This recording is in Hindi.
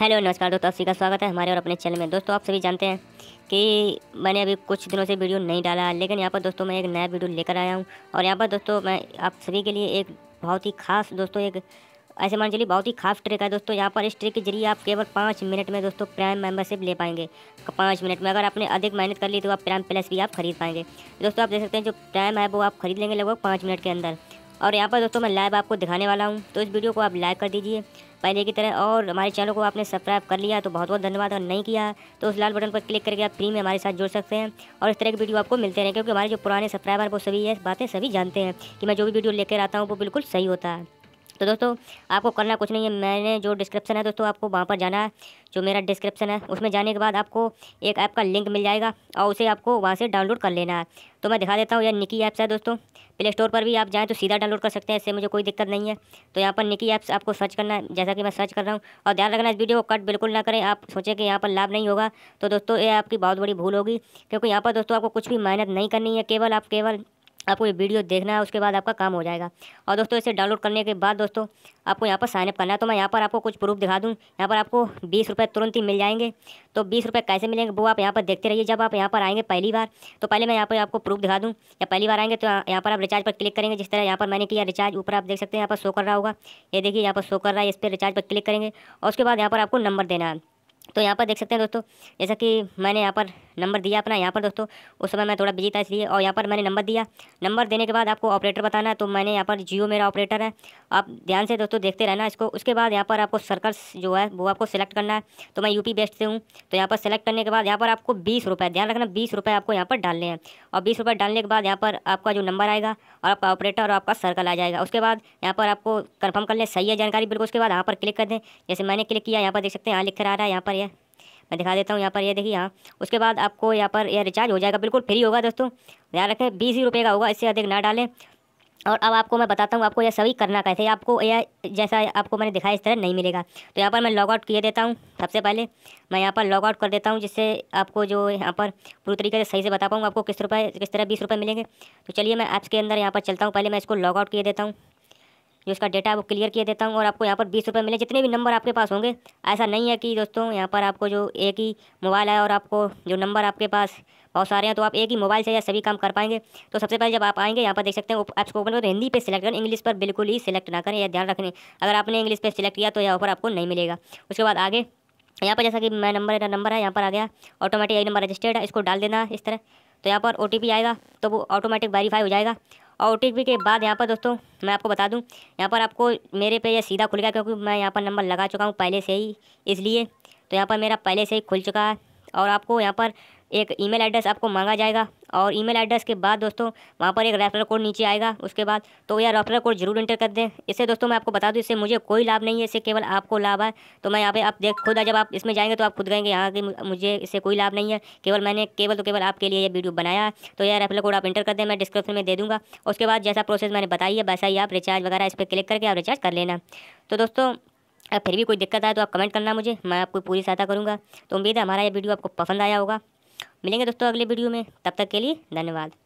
हेलो नमस्कार दोस्तों सभी का स्वागत है हमारे और अपने चैनल में दोस्तों आप सभी जानते हैं कि मैंने अभी कुछ दिनों से वीडियो नहीं डाला लेकिन यहाँ पर दोस्तों मैं एक नया वीडियो लेकर आया हूँ और यहाँ पर दोस्तों मैं आप सभी के लिए एक बहुत ही खास दोस्तों एक ऐसे मान चलिए बहुत ही खास ट्रिक है दोस्तों यहाँ पर इस ट्रिक के जरिए आप केवल पाँच मिनट में दोस्तों प्राइम मेंबरशिप ले पाएंगे पाँच मिनट में अगर आपने अधिक मेहनत कर ली तो आप प्राइम प्लस भी आप खरीद पाएंगे दोस्तों आप देख सकते हैं जो प्राइम है वो आप खरीद लेंगे लगभग पाँच मिनट के अंदर और यहाँ पर दोस्तों मैं लाइव आपको दिखाने वाला हूँ तो इस वीडियो को आप लाइक कर दीजिए पहले की तरह और हमारे चैनल को आपने सब्सक्राइब कर लिया तो बहुत बहुत धन्यवाद और नहीं किया तो उस लाल बटन पर क्लिक करके आप फ्री में हमारे साथ जुड़ सकते हैं और इस तरह की वीडियो आपको मिलते रहें क्योंकि हमारे जो पुराने सब्सक्राइबर वो सभी ये बातें सभी जानते हैं कि मैं जो भी वीडियो लेकर आता हूँ वो बिल्कुल सही होता है तो दोस्तों आपको करना कुछ नहीं है मैंने जो डिस्क्रिप्शन है दोस्तों आपको वहाँ पर जाना है जो मेरा डिस्क्रिप्शन है उसमें जाने के बाद आपको एक ऐप का लिंक मिल जाएगा और उसे आपको वहाँ से डाउनलोड कर लेना है तो मैं दिखा देता हूँ यह निकी ऐप्स है दोस्तों प्ले स्टोर पर भी आप जाएँ तो सीधा डाउनलोड कर सकते हैं इससे मुझे कोई दिक्कत नहीं है तो यहाँ पर निकी ऐप्स आपको सर्च करना है जैसा कि मैं सर्च कर रहा हूँ और ध्यान रखना इस वीडियो को कट बिल्कुल ना करें आप सोचें कि यहाँ पर लाभ नहीं होगा तो दोस्तों ये आपकी बहुत बड़ी भूल होगी क्योंकि यहाँ पर दोस्तों आपको कुछ भी मेहनत नहीं करनी है केवल आप केवल आपको ये वीडियो देखना है उसके बाद आपका काम हो जाएगा और दोस्तों इसे डाउनलोड करने के बाद दोस्तों आपको यहाँ पर साइनअप करना है तो मैं यहाँ पर आपको कुछ प्रूफ दिखा दूँ यहाँ पर आपको बीस रुपये तुरंत ही मिल जाएंगे तो बीस रुपये कैसे मिलेंगे वो आप यहाँ पर देखते रहिए जब आप यहाँ पर आएंगे पहली बार तो पहले मैं यहाँ पर आपको प्रूफ दिखा दूँ या पहली बार आएंगे तो यहाँ पर आप रिचार्ज पर क्लिक करेंगे जिस तरह यहाँ पर मैंने किया रिचार्ज ऊपर आप देख सकते हैं यहाँ पर शो कर रहा होगा ये देखिए यहाँ पर शो कर रहा है इस पर रिचार्ज पर क्लिक करेंगे और उसके बाद यहाँ पर आपको नंबर देना है तो यहाँ पर देख सकते हैं दोस्तों जैसा कि मैंने यहाँ पर नंबर दिया अपना यहाँ पर दोस्तों उस समय मैं थोड़ा बिजी था इसलिए और यहाँ पर मैंने नंबर दिया नंबर देने के बाद आपको ऑपरेटर बताना है तो मैंने यहाँ पर जियो मेरा ऑपरेटर है आप ध्यान से दोस्तों देखते रहना इसको उसके बाद यहाँ पर आपको सर्कल्स जो है वो आपको सेलेक्ट करना है तो मैं यूपी बेस्ट से हूँ तो यहाँ पर सेलेक्ट करने के बाद यहाँ पर आपको बीस रुपये ध्यान रखना बीस रुपये आपको यहाँ पर डालने हैं और बीस रुपये डालने के बाद यहाँ पर आपका जो नंबर आएगा और आपका ऑपरेटर और आपका सर्कल आ जाएगा उसके बाद यहाँ पर आपको कन्फर्म कर लें सही है जानकारी बिल्कुल उसके बाद यहाँ पर क्लिक कर दें जैसे मैंने क्लिक किया यहाँ पर देख सकते हैं यहाँ लिख कर आ रहा है यहाँ पर ये मैं दिखा देता हूँ यहाँ पर ये देखिए हाँ उसके बाद आपको यहाँ पर यह रिचार्ज हो जाएगा बिल्कुल फ्री होगा दोस्तों ध्यान रखें बीस ही का होगा इससे अधिक ना डालें और अब आपको मैं बताता हूँ आपको यह सभी करना कैसे आपको यह जैसा आपको मैंने दिखाया इस तरह नहीं मिलेगा तो यहाँ पर मैं लॉगआउट किए देता हूँ सबसे पहले मैं यहाँ पर लॉगआउट कर देता हूँ जिससे आपको जो यहाँ पर पूरी तरीके से सही से बता पाऊँ आपको किस रुपये किस तरह बीस रुपये मिलेंगे तो चलिए मैं ऐप्स के अंदर यहाँ पर चलता हूँ पहले मैं इसको लॉग आउट किए देता हूँ जो इसका डेटा है वो क्लियर किए देता हूँ और आपको यहाँ पर बीस रुपये मिले जितने भी नंबर आपके पास होंगे ऐसा नहीं है कि दोस्तों यहाँ पर आपको जो एक ही मोबाइल है और आपको जो नंबर आपके पास बहुत सारे हैं तो आप एक ही मोबाइल से या सभी काम कर पाएंगे तो सबसे पहले जब आप आएंगे यहाँ पर देख सकते हैं ऐप्स को ओपन करें तो हिंदी पे सिलेक्ट करें इंग्लिश पर बिल्कुल ही सिलेक्ट ना करें यह ध्यान रखें अगर आपने इंग्लिश पर सिलेक्ट किया तो यह ऑफर आपको नहीं मिलेगा उसके बाद आगे यहाँ पर जैसा कि मैं नंबर नंबर है यहाँ पर आ गया ऑटोमेटिक एक नंबर रजिस्टर्ड है इसको डाल देना इस तरह तो यहाँ पर ओ आएगा तो वो ऑटोमेटिक वेरीफाई हो जाएगा और ओ के बाद यहाँ पर दोस्तों मैं आपको बता दूँ यहाँ पर आपको मेरे पे यह सीधा खुल गया क्योंकि मैं यहाँ पर नंबर लगा चुका हूँ पहले से ही इसलिए तो यहाँ पर मेरा पहले से ही खुल चुका है और आपको यहाँ पर एक ईमेल एड्रेस आपको मांगा जाएगा और ईमेल एड्रेस के बाद दोस्तों वहाँ पर एक रेफरल कोड नीचे आएगा उसके बाद तो यह रेफरल कोड जरूर इंटर कर दें इससे दोस्तों मैं आपको बता दूँ इससे मुझे कोई लाभ नहीं है इससे केवल आपको लाभ है तो मैं यहाँ पे आप देख खुद जब आप इसमें जाएंगे तो आप खुद कहेंगे यहाँ कि मुझे इससे कोई लाभ नहीं है केवल मैंने केवल तो केवल आपके लिए यह वीडियो बनाया है तो यह रेफरल कोड आप इंटर कर दें मैं डिस्क्रिप्शन में दे दूँगा उसके बाद जैसा प्रोसेस मैंने बताई है वैसा ही आप रिचार्ज वगैरह इस पर क्लिक करके आप रिचार्ज कर लेना तो दोस्तों फिर भी कोई दिक्कत आए तो आप कमेंट करना मुझे मैं आपको पूरी सहायता करूँगा तो उम्मीद है हमारा ये वीडियो आपको पसंद आया होगा मिलेंगे दोस्तों अगले वीडियो में तब तक के लिए धन्यवाद